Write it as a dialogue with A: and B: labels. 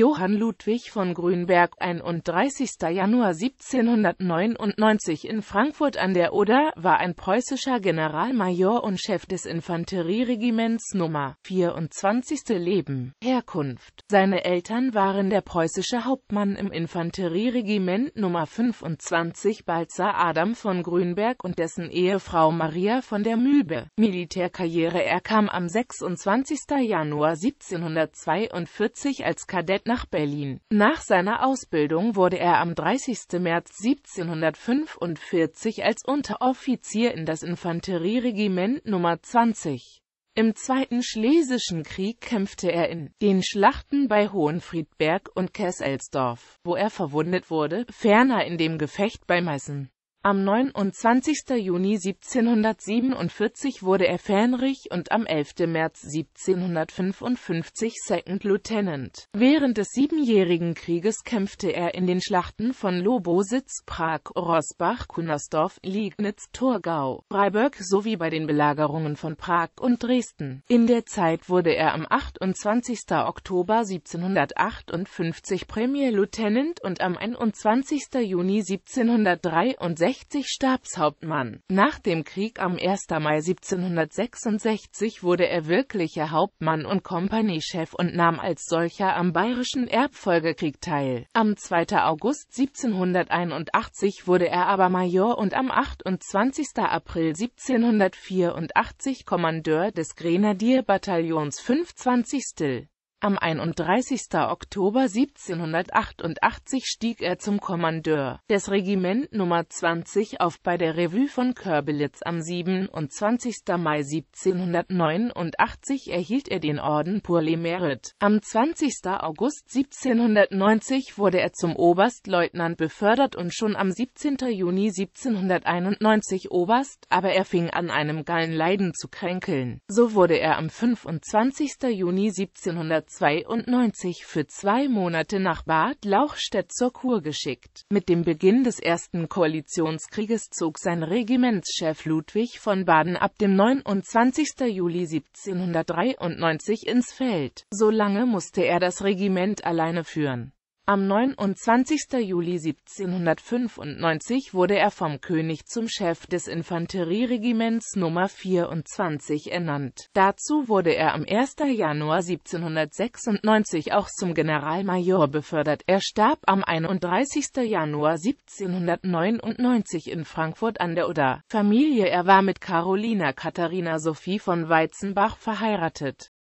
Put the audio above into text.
A: Johann Ludwig von Grünberg, 31. Januar 1799 in Frankfurt an der Oder, war ein preußischer Generalmajor und Chef des Infanterieregiments Nummer 24. Leben. Herkunft Seine Eltern waren der preußische Hauptmann im Infanterieregiment Nummer 25 Balzer Adam von Grünberg und dessen Ehefrau Maria von der Mühlbe. Militärkarriere Er kam am 26. Januar 1742 als Kadett nach Berlin. Nach seiner Ausbildung wurde er am 30. März 1745 als Unteroffizier in das Infanterieregiment Nummer 20 im Zweiten Schlesischen Krieg kämpfte er in den Schlachten bei Hohenfriedberg und Kesselsdorf, wo er verwundet wurde, ferner in dem Gefecht bei Meißen am 29. Juni 1747 wurde er Fähnrich und am 11. März 1755 Second Lieutenant. Während des Siebenjährigen Krieges kämpfte er in den Schlachten von Lobositz, Prag, Rosbach, Kunersdorf, Liegnitz, Torgau, Freiburg sowie bei den Belagerungen von Prag und Dresden. In der Zeit wurde er am 28. Oktober 1758 Premier Lieutenant und am 21. Juni 1763 1960 Stabshauptmann. Nach dem Krieg am 1. Mai 1766 wurde er wirklicher Hauptmann und Kompaniechef und nahm als solcher am Bayerischen Erbfolgekrieg teil. Am 2. August 1781 wurde er aber Major und am 28. April 1784 Kommandeur des Grenadierbataillons 25. Am 31. Oktober 1788 stieg er zum Kommandeur des Regiment Nummer 20 auf bei der Revue von Körbelitz. Am 27. Mai 1789 erhielt er den Orden pour les Mérites. Am 20. August 1790 wurde er zum Oberstleutnant befördert und schon am 17. Juni 1791 Oberst, aber er fing an einem Gallenleiden zu kränkeln. So wurde er am 25. Juni 1792 1992 für zwei Monate nach Bad Lauchstädt zur Kur geschickt. Mit dem Beginn des Ersten Koalitionskrieges zog sein Regimentschef Ludwig von Baden ab dem 29. Juli 1793 ins Feld. Solange musste er das Regiment alleine führen. Am 29. Juli 1795 wurde er vom König zum Chef des Infanterieregiments Nummer 24 ernannt. Dazu wurde er am 1. Januar 1796 auch zum Generalmajor befördert. Er starb am 31. Januar 1799 in Frankfurt an der Oder. Familie Er war mit Carolina Katharina Sophie von Weizenbach verheiratet